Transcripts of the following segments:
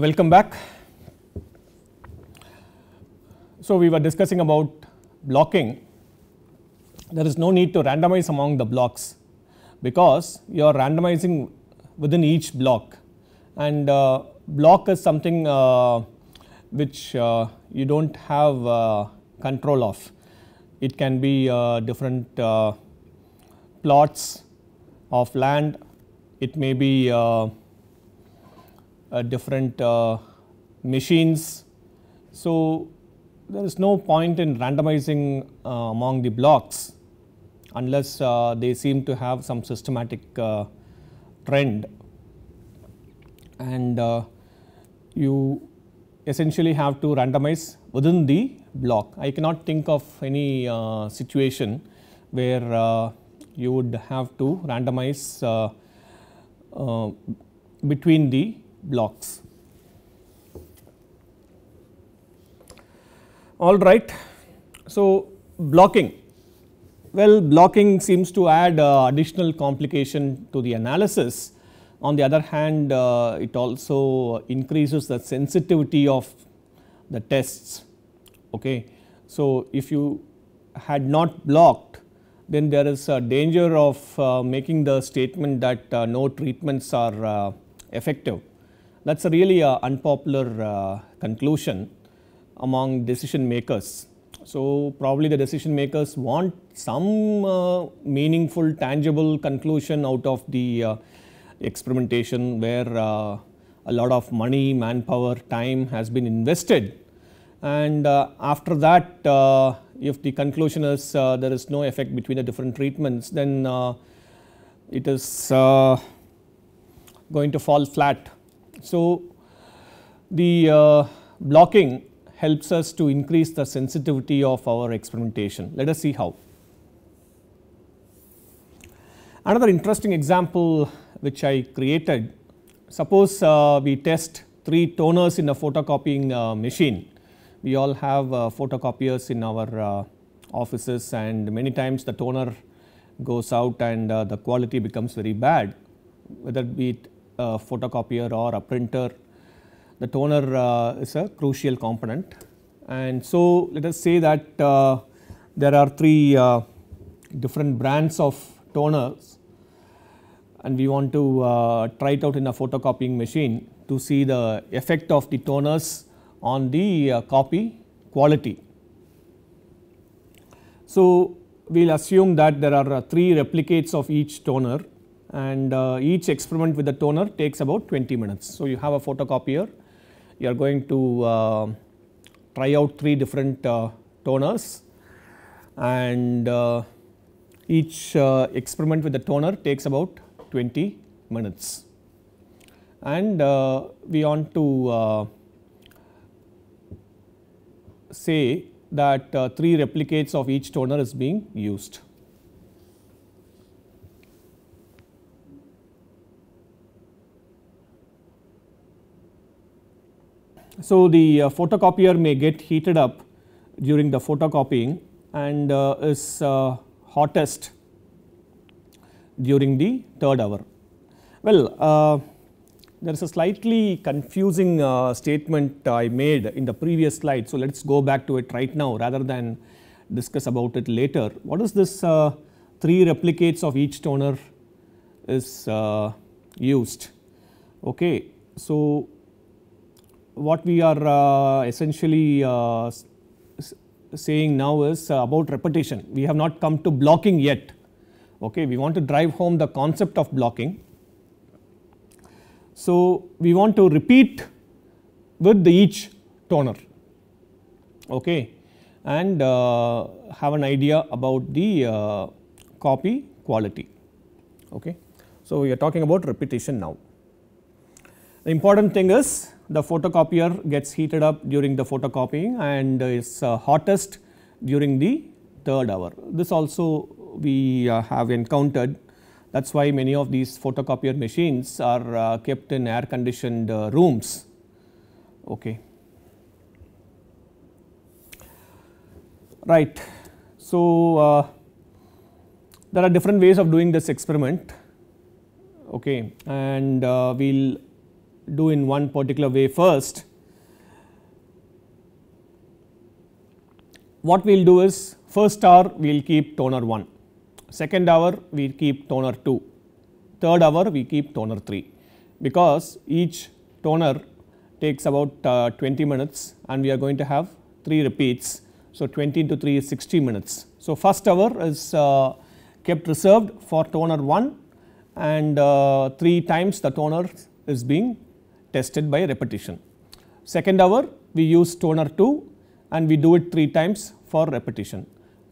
welcome back. So, we were discussing about blocking. There is no need to randomize among the blocks because you are randomizing within each block and uh, block is something uh, which uh, you do not have uh, control of. It can be uh, different uh, plots of land, it may be uh, different uh, machines. So, there is no point in randomizing uh, among the blocks unless they seem to have some systematic trend and you essentially have to randomize within the block. I cannot think of any uh, situation where uh, you would have to randomize uh, between the blocks. All right. So, blocking. Well, blocking seems to add uh, additional complication to the analysis. On the other hand, uh, it also increases the sensitivity of the tests. Okay. So, if you had not blocked, then there is a danger of uh, making the statement that uh, no treatments are uh, effective that is a really uh, unpopular uh, conclusion among decision makers. So, probably the decision makers want some uh, meaningful, tangible conclusion out of the uh, experimentation where uh, a lot of money, manpower, time has been invested. And uh, after that, if the conclusion is there is no effect between the different treatments, then it is going to fall flat so, the uh, blocking helps us to increase the sensitivity of our experimentation. Let us see how. Another interesting example which I created, suppose uh, we test 3 toners in a photocopying uh, machine. We all have uh, photocopiers in our uh, offices and many times the toner goes out and uh, the quality becomes very bad whether be it a photocopier or a printer, the toner uh, is a crucial component. And so, let us say that uh, there are three uh, different brands of toners and we want to uh, try it out in a photocopying machine to see the effect of the toners on the uh, copy quality. So, we will assume that there are 3 replicates of each toner and uh, each experiment with the toner takes about 20 minutes. So, you have a photocopier, you are going to uh, try out 3 different uh, toners and uh, each uh, experiment with the toner takes about 20 minutes. And uh, we want to say that 3 replicates of each toner is being used. So, the uh, photocopier may get heated up during the photocopying and uh, is uh, hottest during the third hour. Well, there is a slightly confusing uh, statement I made in the previous slide. So, let us go back to it right now rather than discuss about it later. What is this uh, 3 replicates of each toner is uh, used. Okay. So, what we are uh, essentially uh, saying now is uh, about repetition. We have not come to blocking yet. Okay, we want to drive home the concept of blocking. So, we want to repeat with the each toner okay, and uh, have an idea about the uh, copy quality. Okay. So, we are talking about repetition now. The important thing is the photocopier gets heated up during the photocopying and is uh, hottest during the third hour. This also we uh, have encountered that is why many of these photocopier machines are uh, kept in air conditioned rooms. Okay. Right. So, uh, there are different ways of doing this experiment okay, and uh, we will do in one particular way first. What we will do is first hour we will keep toner 1, second hour we keep toner 2, third hour we keep toner 3 because each toner takes about uh, 20 minutes and we are going to have 3 repeats. So, 20 into 3 is 60 minutes. So, first hour is uh, kept reserved for toner 1 and uh, 3 times the toner is being tested by repetition. Second hour we use toner 2 and we do it 3 times for repetition.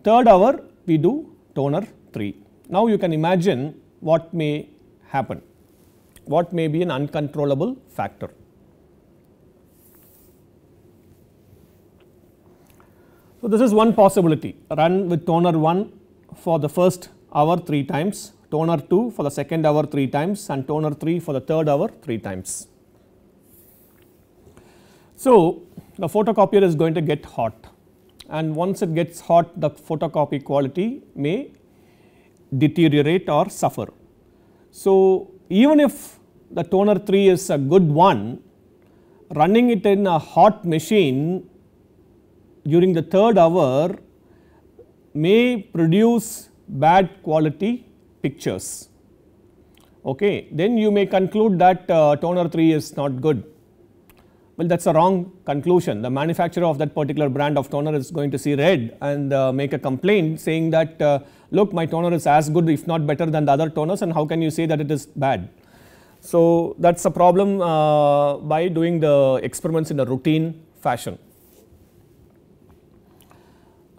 Third hour we do toner 3. Now you can imagine what may happen, what may be an uncontrollable factor. So, this is one possibility run with toner 1 for the first hour 3 times, toner 2 for the second hour 3 times and toner 3 for the third hour 3 times. So, the photocopier is going to get hot and once it gets hot the photocopy quality may deteriorate or suffer. So, even if the toner 3 is a good one running it in a hot machine during the third hour may produce bad quality pictures. Okay. Then you may conclude that uh, toner 3 is not good well, that's a wrong conclusion. The manufacturer of that particular brand of toner is going to see red and uh, make a complaint saying that, uh, look, my toner is as good, if not better than the other toners, and how can you say that it is bad? So that's a problem uh, by doing the experiments in a routine fashion.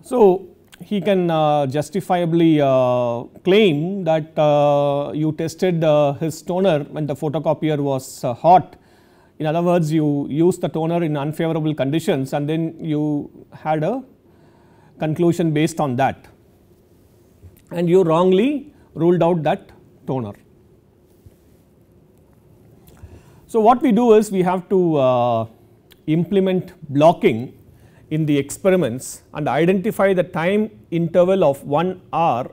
So he can uh, justifiably uh, claim that uh, you tested uh, his toner when the photocopier was uh, hot in other words, you used the toner in unfavorable conditions and then you had a conclusion based on that and you wrongly ruled out that toner. So, what we do is we have to uh, implement blocking in the experiments and identify the time interval of 1 hour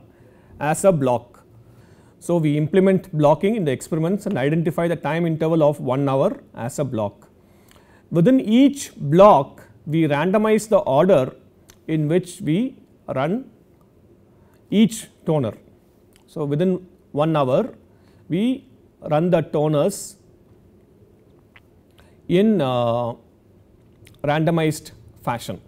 as a block. So we implement blocking in the experiments and identify the time interval of 1 hour as a block. Within each block we randomize the order in which we run each toner. So within 1 hour we run the toners in uh, randomized fashion.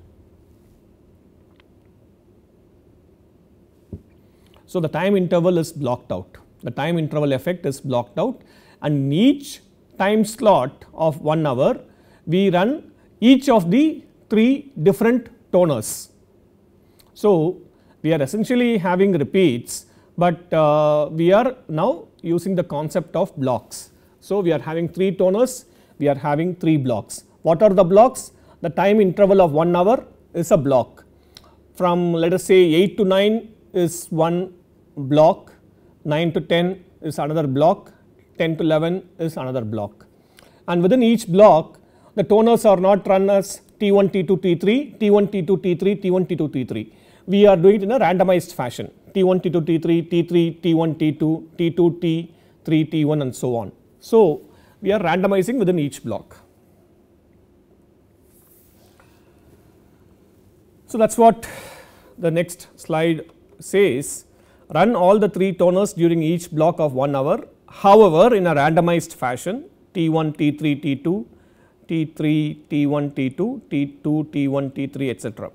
So, the time interval is blocked out, the time interval effect is blocked out and each time slot of 1 hour we run each of the 3 different toners. So, we are essentially having repeats, but uh, we are now using the concept of blocks. So, we are having 3 toners, we are having 3 blocks. What are the blocks? The time interval of 1 hour is a block. From let us say 8 to 9 is one block, 9 to 10 is another block, 10 to 11 is another block. And within each block, the toners are not run as T1, T2, T3, T1, T2, T3, T1, T2, T3. We are doing it in a randomized fashion T1, T2, T3, T3, T1, T2, T2, T3, T1, and so on. So, we are randomizing within each block. So, that is what the next slide says run all the 3 toners during each block of 1 hour however in a randomized fashion T1, T3, T2, T3, T1, T2, T2, T1, T3 etc.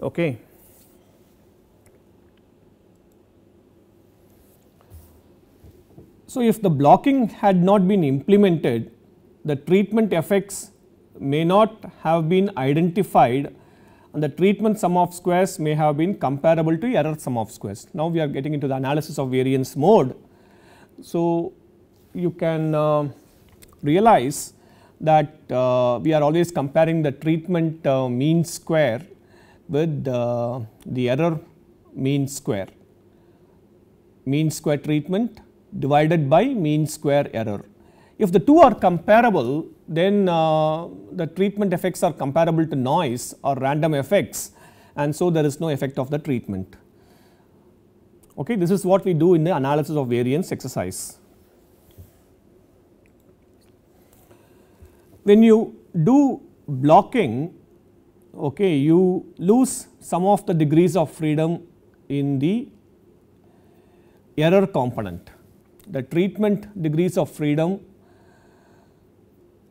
Okay. So, if the blocking had not been implemented the treatment effects may not have been identified and the treatment sum of squares may have been comparable to error sum of squares. Now, we are getting into the analysis of variance mode. So, you can uh, realize that uh, we are always comparing the treatment uh, mean square with uh, the error mean square, mean square treatment divided by mean square error. If the two are comparable, then uh, the treatment effects are comparable to noise or random effects and so there is no effect of the treatment. Okay, this is what we do in the analysis of variance exercise. When you do blocking, okay, you lose some of the degrees of freedom in the error component. The treatment degrees of freedom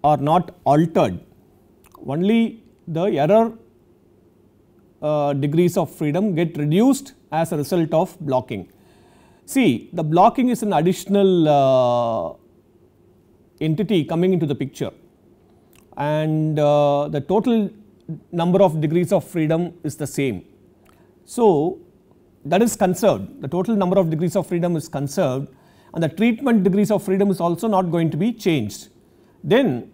are not altered. Only the error uh, degrees of freedom get reduced as a result of blocking. See the blocking is an additional uh, entity coming into the picture and uh, the total number of degrees of freedom is the same. So that is conserved the total number of degrees of freedom is conserved and the treatment degrees of freedom is also not going to be changed then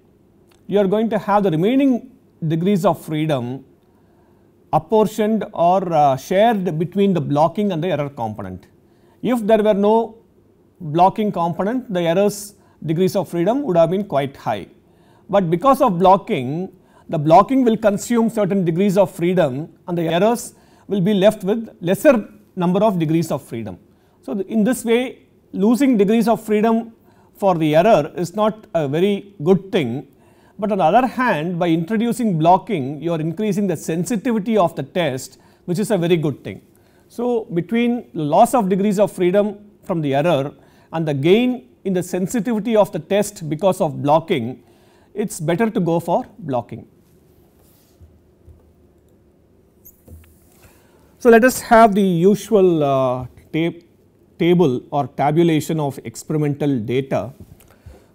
you are going to have the remaining degrees of freedom apportioned or uh, shared between the blocking and the error component. If there were no blocking component the errors degrees of freedom would have been quite high. But because of blocking the blocking will consume certain degrees of freedom and the errors will be left with lesser number of degrees of freedom. So, in this way losing degrees of freedom for the error is not a very good thing. But on the other hand by introducing blocking you are increasing the sensitivity of the test which is a very good thing. So, between loss of degrees of freedom from the error and the gain in the sensitivity of the test because of blocking it is better to go for blocking. So, let us have the usual uh, tape table or tabulation of experimental data.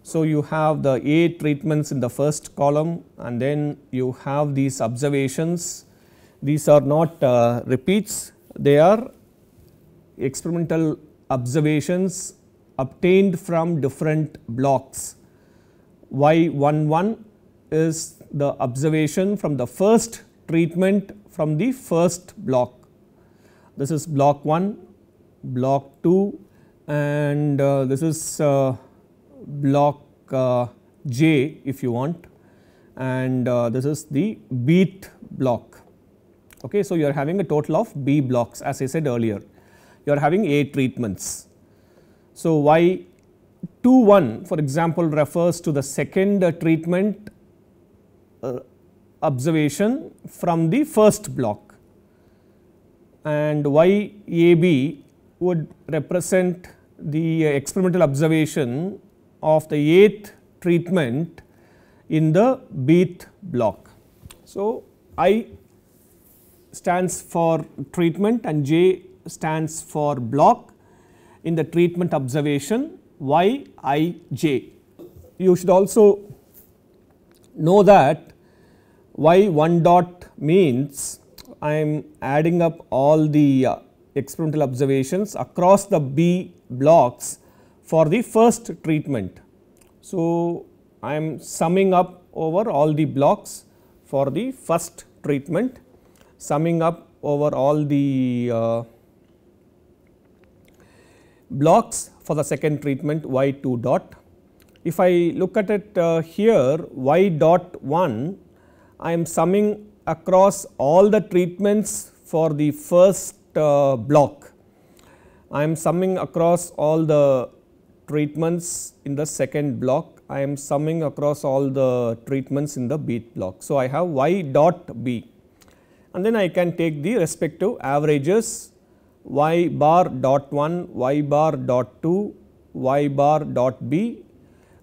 So, you have the A treatments in the first column and then you have these observations. These are not uh, repeats, they are experimental observations obtained from different blocks. Y11 is the observation from the first treatment from the first block. This is block 1 block 2 and uh, this is uh, block uh, J if you want and this is the beat block. Okay. So, you are having a total of B blocks as I said earlier, you are having A treatments. So, Y 2 1 for example refers to the second treatment observation from the first block and Y A B would represent the uh, experimental observation of the eighth treatment in the beat block. So, I stands for treatment and J stands for block in the treatment observation Y I J. You should also know that Y 1 dot means I am adding up all the uh, experimental observations across the B blocks for the first treatment. So, I am summing up over all the blocks for the first treatment, summing up over all the uh, blocks for the second treatment y 2 dot. If I look at it uh, here y dot 1, I am summing across all the treatments for the first uh, block. I am summing across all the treatments in the second block. I am summing across all the treatments in the beat block. So, I have y dot b and then I can take the respective averages y bar dot 1, y bar dot 2, y bar dot b.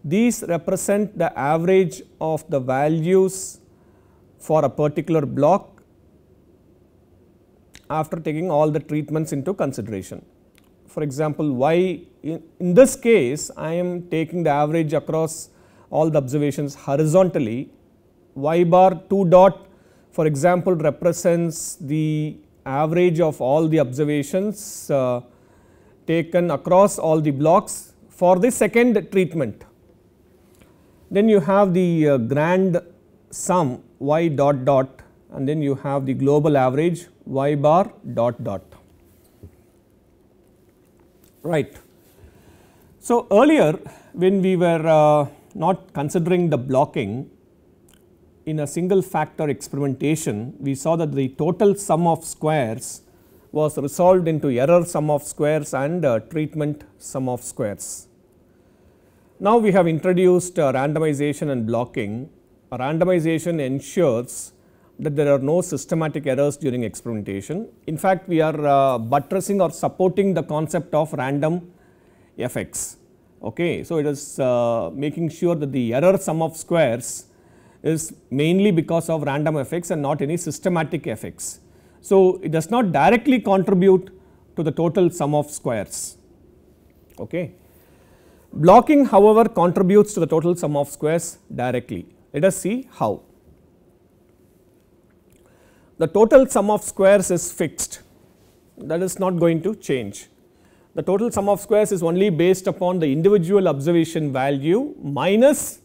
These represent the average of the values for a particular block after taking all the treatments into consideration. For example, why in, in this case I am taking the average across all the observations horizontally, y bar 2 dot for example represents the average of all the observations uh, taken across all the blocks for the second treatment. Then you have the uh, grand sum y dot dot and then you have the global average y bar dot dot right. So, earlier when we were uh, not considering the blocking in a single factor experimentation we saw that the total sum of squares was resolved into error sum of squares and uh, treatment sum of squares. Now, we have introduced uh, randomization and blocking randomization ensures that there are no systematic errors during experimentation. In fact, we are uh, buttressing or supporting the concept of random effects. Okay. So, it is uh, making sure that the error sum of squares is mainly because of random effects and not any systematic effects. So, it does not directly contribute to the total sum of squares. Okay. Blocking however contributes to the total sum of squares directly. Let us see how the total sum of squares is fixed that is not going to change. The total sum of squares is only based upon the individual observation value minus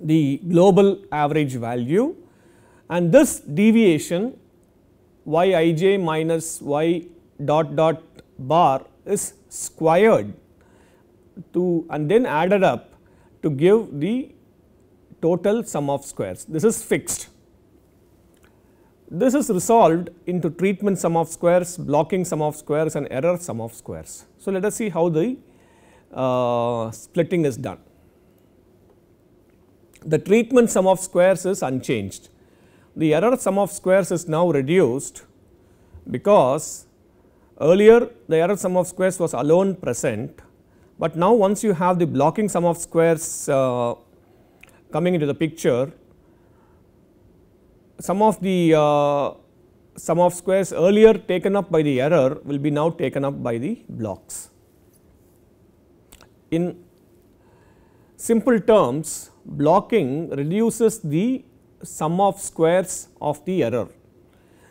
the global average value and this deviation yij minus y dot dot bar is squared to and then added up to give the total sum of squares. This is fixed this is resolved into treatment sum of squares, blocking sum of squares and error sum of squares. So, let us see how the uh, splitting is done. The treatment sum of squares is unchanged. The error sum of squares is now reduced because earlier the error sum of squares was alone present, but now once you have the blocking sum of squares uh, coming into the picture, some of the uh, sum of squares earlier taken up by the error will be now taken up by the blocks. In simple terms blocking reduces the sum of squares of the error.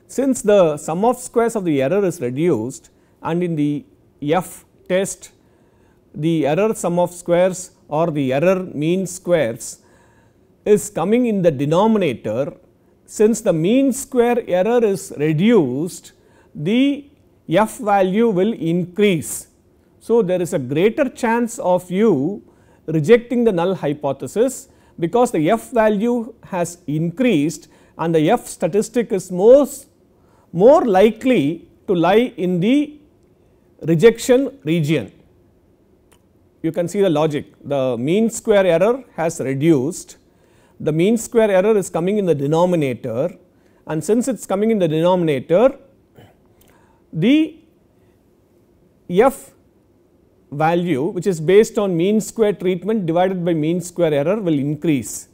Since the sum of squares of the error is reduced and in the F test the error sum of squares or the error mean squares is coming in the denominator since the mean square error is reduced, the f value will increase. So, there is a greater chance of you rejecting the null hypothesis because the f value has increased and the f statistic is most more likely to lie in the rejection region. You can see the logic the mean square error has reduced the mean square error is coming in the denominator and since it is coming in the denominator the f value which is based on mean square treatment divided by mean square error will increase.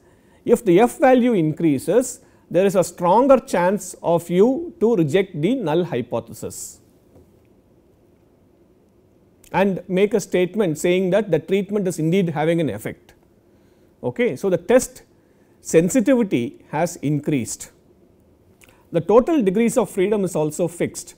If the f value increases there is a stronger chance of you to reject the null hypothesis and make a statement saying that the treatment is indeed having an effect. Okay. So, the test sensitivity has increased. The total degrees of freedom is also fixed.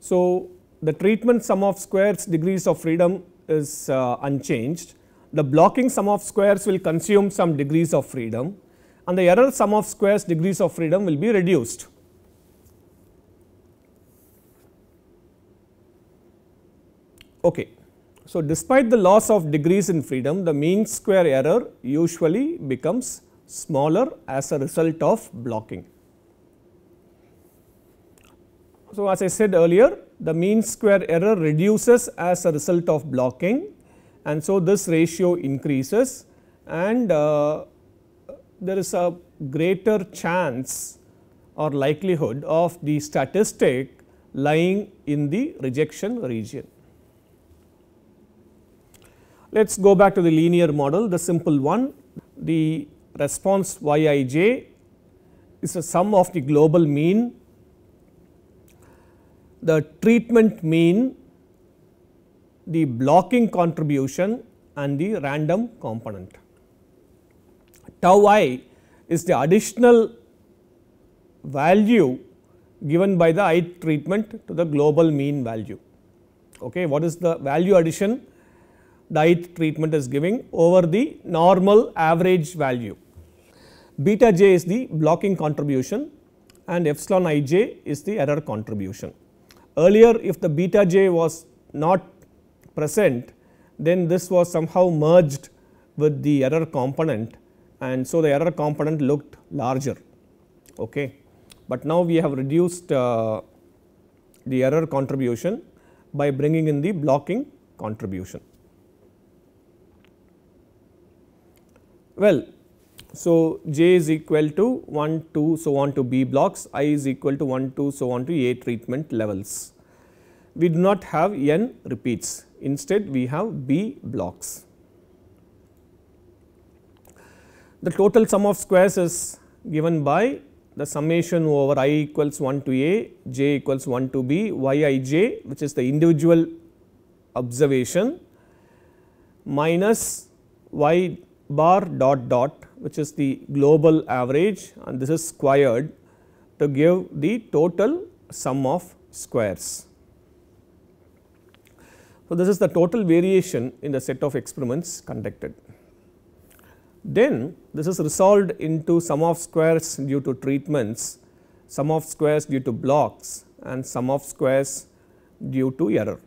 So, the treatment sum of squares degrees of freedom is uh, unchanged. The blocking sum of squares will consume some degrees of freedom and the error sum of squares degrees of freedom will be reduced. Okay. So, despite the loss of degrees in freedom the mean square error usually becomes smaller as a result of blocking. So, as I said earlier the mean square error reduces as a result of blocking and so this ratio increases and uh, there is a greater chance or likelihood of the statistic lying in the rejection region. Let us go back to the linear model the simple one the response Yij is a sum of the global mean, the treatment mean, the blocking contribution and the random component. Tau i is the additional value given by the i treatment to the global mean value. Okay. What is the value addition? The i treatment is giving over the normal average value beta j is the blocking contribution and epsilon ij is the error contribution. Earlier if the beta j was not present then this was somehow merged with the error component and so the error component looked larger. Okay. But now we have reduced uh, the error contribution by bringing in the blocking contribution. Well, so, j is equal to 1 2 so on to b blocks, i is equal to 1 2 so on to a treatment levels. We do not have n repeats instead we have b blocks. The total sum of squares is given by the summation over i equals 1 to a, j equals 1 to b, y i j which is the individual observation minus y bar dot dot which is the global average and this is squared to give the total sum of squares. So, this is the total variation in the set of experiments conducted. Then this is resolved into sum of squares due to treatments, sum of squares due to blocks and sum of squares due to error.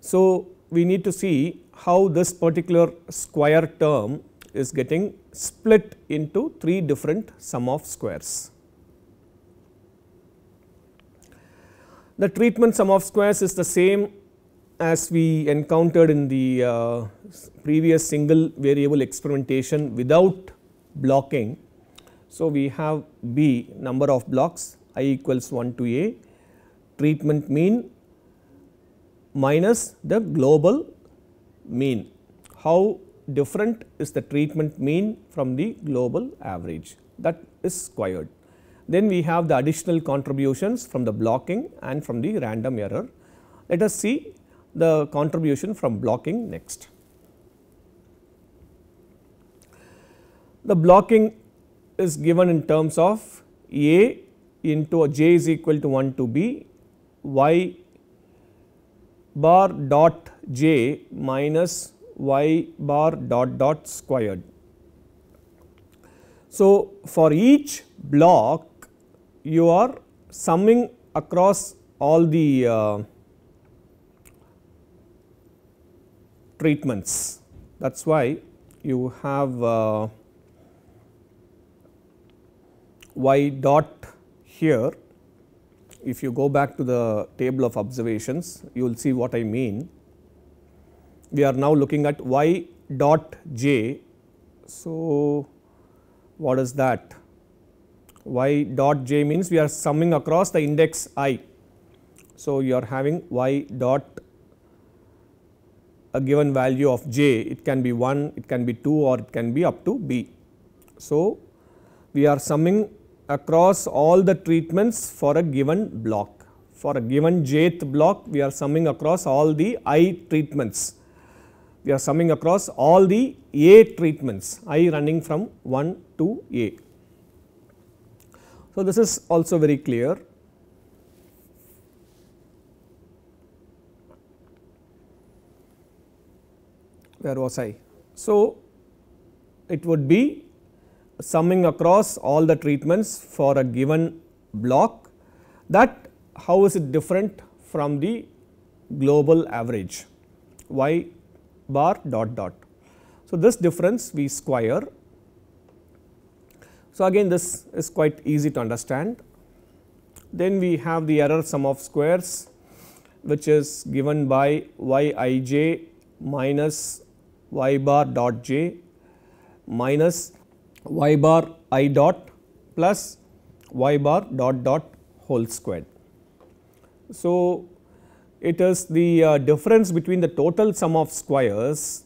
So, we need to see how this particular square term is getting split into three different sum of squares. The treatment sum of squares is the same as we encountered in the uh, previous single variable experimentation without blocking. So, we have B number of blocks i equals 1 to a treatment mean minus the global mean. How different is the treatment mean from the global average that is squared. Then we have the additional contributions from the blocking and from the random error. Let us see the contribution from blocking next. The blocking is given in terms of A into j is equal to 1 to b, y bar dot j minus y bar dot dot squared. So, for each block you are summing across all the uh, treatments that is why you have uh, y dot here if you go back to the table of observations, you will see what I mean. We are now looking at y dot j. So, what is that? y dot j means we are summing across the index i. So, you are having y dot a given value of j, it can be 1, it can be 2 or it can be up to b. So, we are summing across all the treatments for a given block. For a given jth block, we are summing across all the i treatments. We are summing across all the a treatments, i running from 1 to a. So, this is also very clear. Where was I? So, it would be summing across all the treatments for a given block that how is it different from the global average y bar dot dot. So, this difference we square. So, again this is quite easy to understand. Then we have the error sum of squares which is given by y i j minus y bar dot j minus y bar i dot plus y bar dot dot whole squared. So, it is the uh, difference between the total sum of squares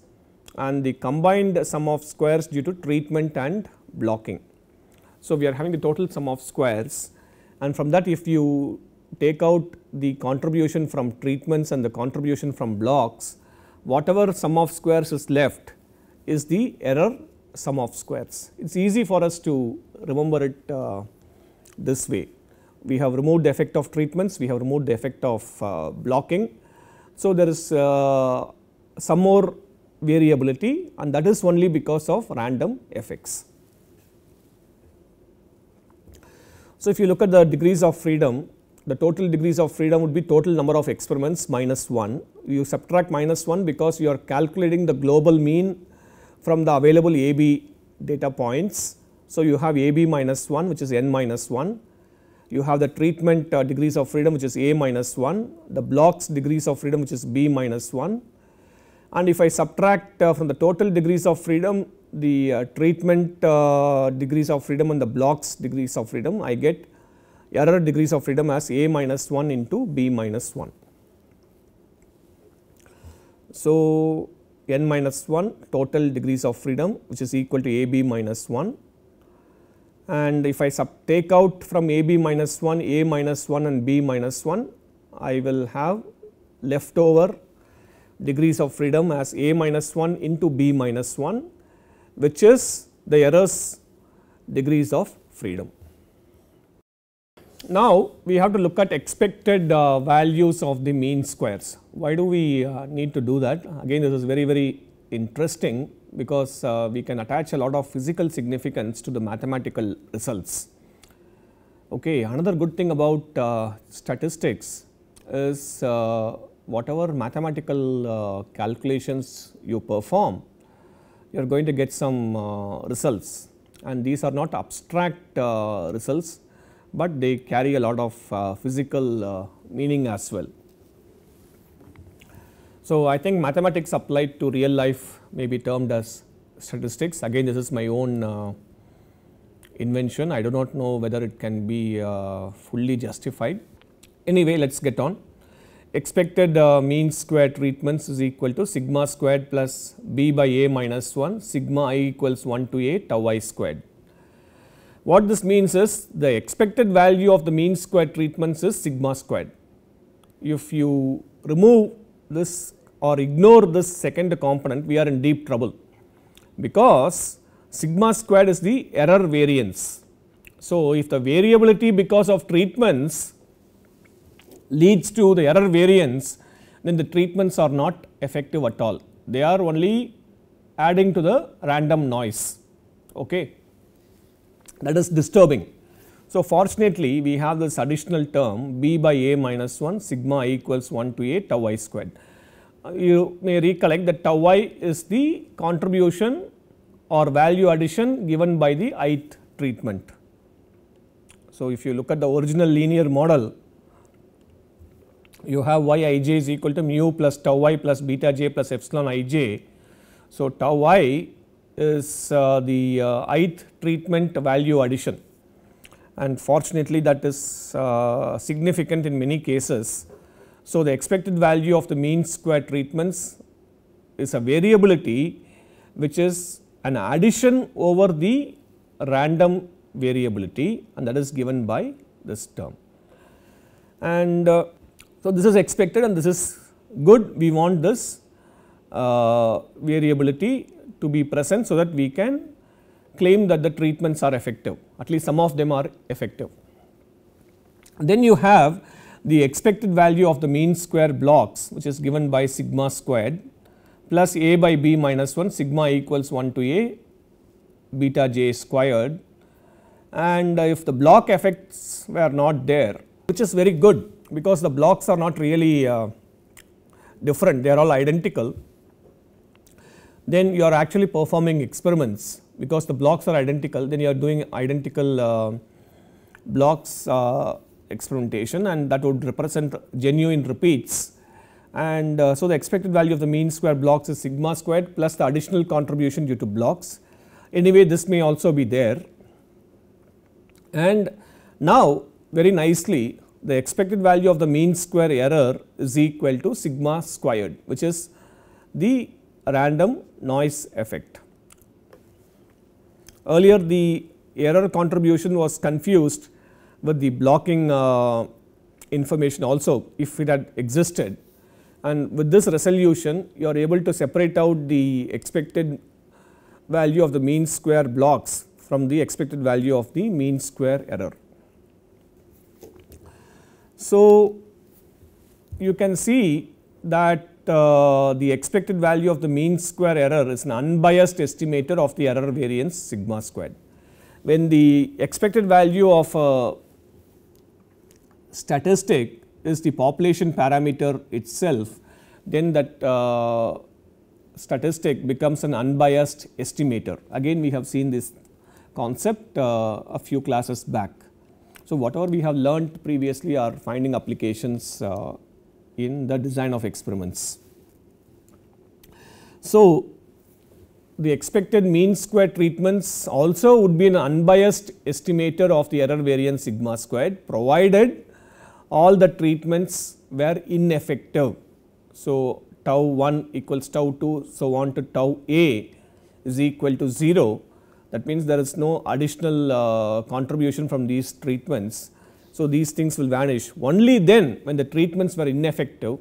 and the combined sum of squares due to treatment and blocking. So, we are having the total sum of squares and from that if you take out the contribution from treatments and the contribution from blocks, whatever sum of squares is left is the error sum of squares. It is easy for us to remember it uh, this way. We have removed the effect of treatments, we have removed the effect of uh, blocking. So, there is uh, some more variability and that is only because of random effects. So, if you look at the degrees of freedom, the total degrees of freedom would be total number of experiments minus 1. You subtract minus 1 because you are calculating the global mean from the available AB data points. So, you have AB minus 1 which is n minus 1, you have the treatment uh, degrees of freedom which is A minus 1, the blocks degrees of freedom which is B minus 1 and if I subtract uh, from the total degrees of freedom the uh, treatment uh, degrees of freedom and the blocks degrees of freedom I get error degrees of freedom as A minus 1 into B minus 1. So, n minus 1 total degrees of freedom which is equal to AB minus 1 and if I sub take out from AB minus 1 A minus 1 and B minus 1 I will have leftover degrees of freedom as A minus 1 into B minus 1 which is the errors degrees of freedom. Now, we have to look at expected uh, values of the mean squares. Why do we uh, need to do that? Again, this is very, very interesting because uh, we can attach a lot of physical significance to the mathematical results. Okay, another good thing about uh, statistics is uh, whatever mathematical uh, calculations you perform, you are going to get some results and these are not abstract results but they carry a lot of uh, physical uh, meaning as well. So, I think mathematics applied to real life may be termed as statistics again this is my own uh, invention. I do not know whether it can be uh, fully justified. Anyway, let us get on. Expected uh, mean square treatments is equal to sigma squared plus b by a minus 1, sigma i equals 1 to a tau i squared. What this means is the expected value of the mean square treatments is sigma squared. If you remove this or ignore this second component, we are in deep trouble because sigma squared is the error variance. So, if the variability because of treatments leads to the error variance, then the treatments are not effective at all. They are only adding to the random noise. Okay that is disturbing. So, fortunately we have this additional term b by a minus 1 sigma i equals 1 to a tau i squared. Uh, you may recollect that tau i is the contribution or value addition given by the ith treatment. So, if you look at the original linear model you have y i j is equal to mu plus tau y plus beta j plus epsilon i j. So, tau i is uh, the uh, ith treatment value addition and fortunately that is uh, significant in many cases. So, the expected value of the mean square treatments is a variability which is an addition over the random variability and that is given by this term. And uh, so, this is expected and this is good we want this uh, variability to be present so that we can claim that the treatments are effective at least some of them are effective. Then you have the expected value of the mean square blocks which is given by sigma squared plus a by b minus 1 sigma equals 1 to a beta j squared and if the block effects were not there which is very good because the blocks are not really uh, different they are all identical then you are actually performing experiments because the blocks are identical then you are doing identical uh, blocks uh, experimentation and that would represent genuine repeats and uh, so the expected value of the mean square blocks is sigma squared plus the additional contribution due to blocks anyway this may also be there and now very nicely the expected value of the mean square error is equal to sigma squared which is the random noise effect. Earlier the error contribution was confused with the blocking uh, information also if it had existed and with this resolution you are able to separate out the expected value of the mean square blocks from the expected value of the mean square error. So, you can see that uh, the expected value of the mean square error is an unbiased estimator of the error variance sigma squared. When the expected value of a statistic is the population parameter itself, then that uh, statistic becomes an unbiased estimator. Again we have seen this concept uh, a few classes back. So, whatever we have learnt previously are finding applications uh, in the design of experiments. So, the expected mean square treatments also would be an unbiased estimator of the error variance sigma squared provided all the treatments were ineffective. So, tau 1 equals tau 2 so on to tau a is equal to 0 that means there is no additional uh, contribution from these treatments so, these things will vanish only then when the treatments were ineffective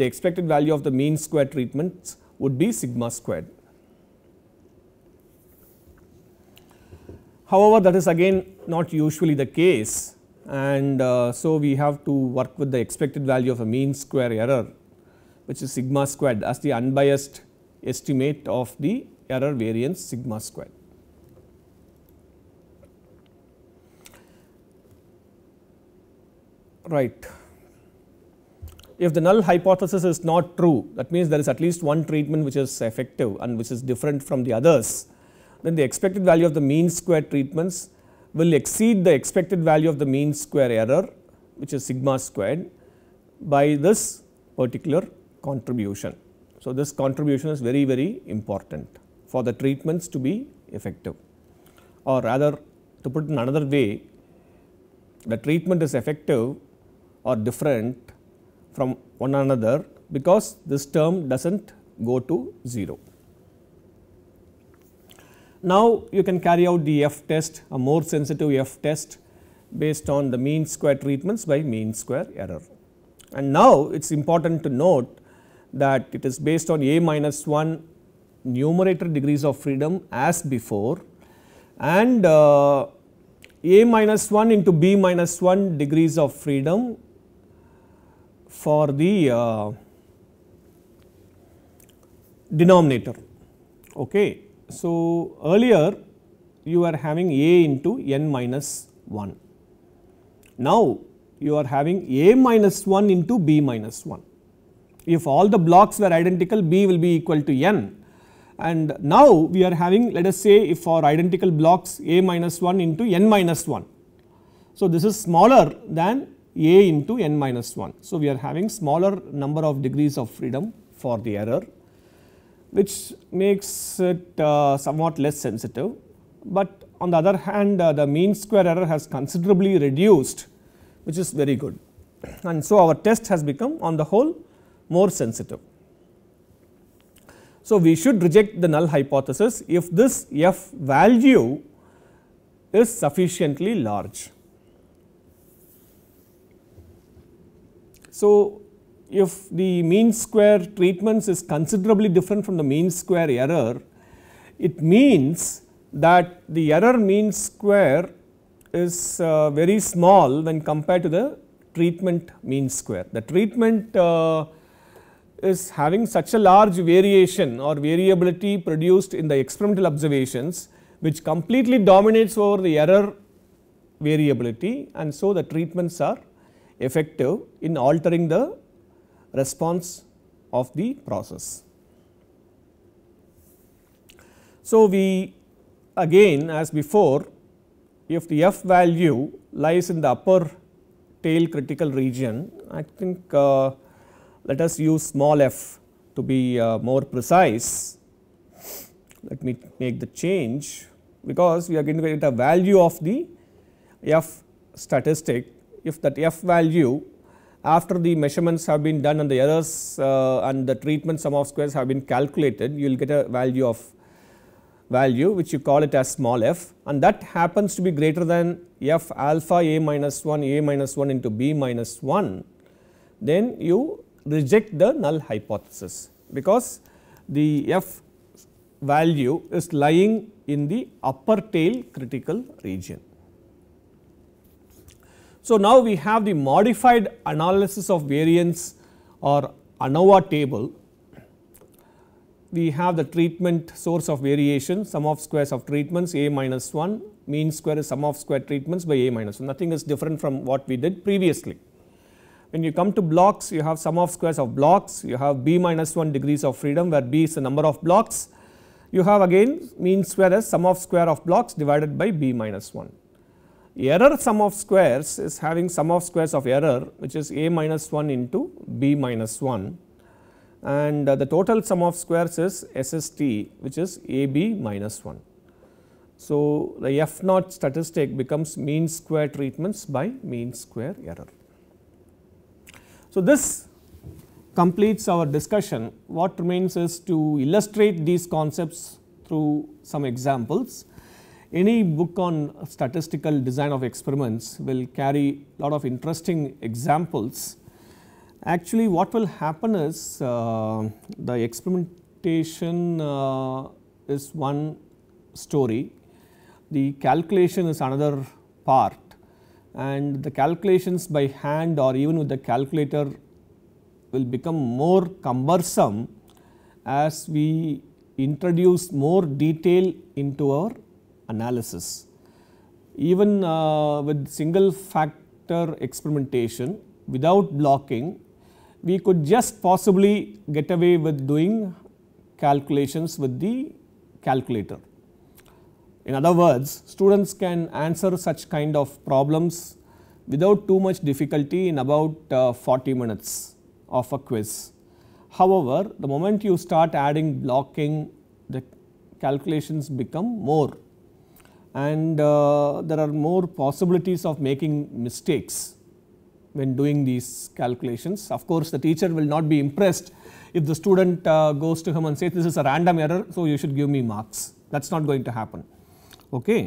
the expected value of the mean square treatments would be sigma squared. However, that is again not usually the case and uh, so we have to work with the expected value of a mean square error which is sigma squared as the unbiased estimate of the error variance sigma squared. Right. If the null hypothesis is not true, that means there is at least one treatment which is effective and which is different from the others, then the expected value of the mean square treatments will exceed the expected value of the mean square error which is sigma squared by this particular contribution. So, this contribution is very very important for the treatments to be effective or rather to put it in another way the treatment is effective or different from one another because this term does not go to 0. Now, you can carry out the F test a more sensitive F test based on the mean square treatments by mean square error. And now, it is important to note that it is based on A minus 1 numerator degrees of freedom as before and uh, A minus 1 into B minus 1 degrees of freedom for the uh, denominator. Okay. So, earlier you are having a into n minus 1. Now, you are having a minus 1 into b minus 1. If all the blocks were identical b will be equal to n and now we are having let us say if for identical blocks a minus 1 into n minus 1. So, this is smaller than a into n minus 1. So, we are having smaller number of degrees of freedom for the error which makes it uh, somewhat less sensitive. But on the other hand uh, the mean square error has considerably reduced which is very good and so our test has become on the whole more sensitive. So, we should reject the null hypothesis if this f value is sufficiently large. So, if the mean square treatments is considerably different from the mean square error, it means that the error mean square is uh, very small when compared to the treatment mean square. The treatment uh, is having such a large variation or variability produced in the experimental observations which completely dominates over the error variability and so the treatments are effective in altering the response of the process. So, we again as before if the f value lies in the upper tail critical region I think uh, let us use small f to be uh, more precise. Let me make the change because we are going to get a value of the f statistic if that f value after the measurements have been done and the errors uh, and the treatment sum of squares have been calculated, you will get a value of value which you call it as small f and that happens to be greater than f alpha a minus 1 a minus 1 into b minus 1, then you reject the null hypothesis because the f value is lying in the upper tail critical region. So, now we have the modified analysis of variance or ANOVA table. We have the treatment source of variation sum of squares of treatments a minus 1 mean square is sum of square treatments by a minus 1 nothing is different from what we did previously. When you come to blocks you have sum of squares of blocks you have b minus 1 degrees of freedom where b is the number of blocks you have again mean square as sum of square of blocks divided by b minus 1. Error sum of squares is having sum of squares of error which is a minus 1 into b minus 1 and uh, the total sum of squares is SST which is AB minus 1. So, the F naught statistic becomes mean square treatments by mean square error. So, this completes our discussion what remains is to illustrate these concepts through some examples. Any book on statistical design of experiments will carry a lot of interesting examples. Actually what will happen is uh, the experimentation uh, is one story, the calculation is another part and the calculations by hand or even with the calculator will become more cumbersome as we introduce more detail into our analysis. Even uh, with single factor experimentation without blocking, we could just possibly get away with doing calculations with the calculator. In other words, students can answer such kind of problems without too much difficulty in about uh, 40 minutes of a quiz. However, the moment you start adding blocking the calculations become more and uh, there are more possibilities of making mistakes when doing these calculations. Of course, the teacher will not be impressed if the student uh, goes to him and says this is a random error, so you should give me marks. That is not going to happen. Okay.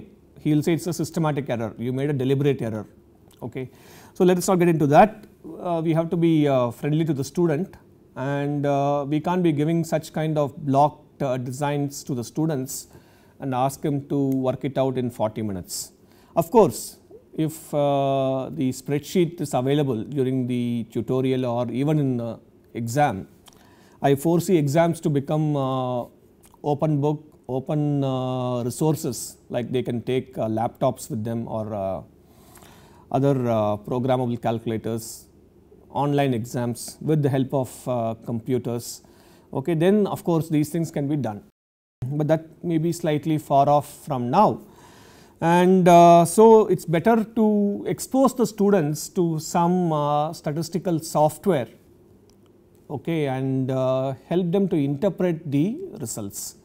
He will say it is a systematic error, you made a deliberate error. Okay. So, let us not get into that. Uh, we have to be uh, friendly to the student and uh, we can't be giving such kind of blocked uh, designs to the students and ask him to work it out in 40 minutes. Of course, if uh, the spreadsheet is available during the tutorial or even in the exam, I foresee exams to become uh, open book, open uh, resources like they can take uh, laptops with them or uh, other programmable calculators, online exams with the help of computers. Okay, then of course these things can be done but that may be slightly far off from now. And uh, so, it is better to expose the students to some uh, statistical software okay, and uh, help them to interpret the results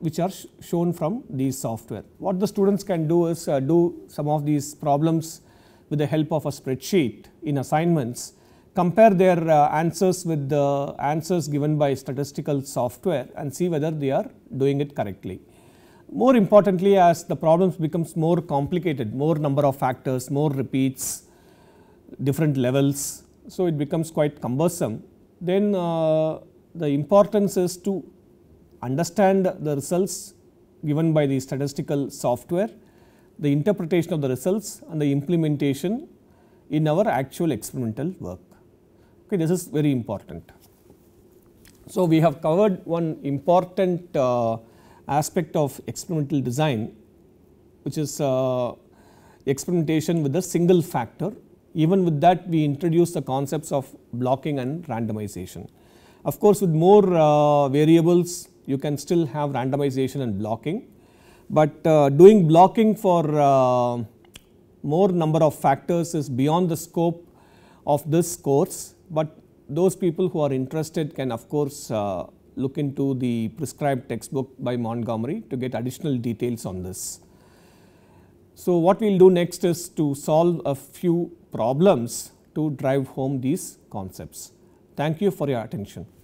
which are sh shown from these software. What the students can do is uh, do some of these problems with the help of a spreadsheet in assignments compare their uh, answers with the answers given by statistical software and see whether they are doing it correctly. More importantly, as the problems becomes more complicated, more number of factors, more repeats, different levels, so it becomes quite cumbersome, then uh, the importance is to understand the results given by the statistical software, the interpretation of the results and the implementation in our actual experimental work. Okay, this is very important. So, we have covered one important uh, aspect of experimental design which is uh, experimentation with a single factor. Even with that we introduce the concepts of blocking and randomization. Of course, with more uh, variables you can still have randomization and blocking, but uh, doing blocking for uh, more number of factors is beyond the scope of this course but those people who are interested can of course uh, look into the prescribed textbook by Montgomery to get additional details on this. So, what we will do next is to solve a few problems to drive home these concepts. Thank you for your attention.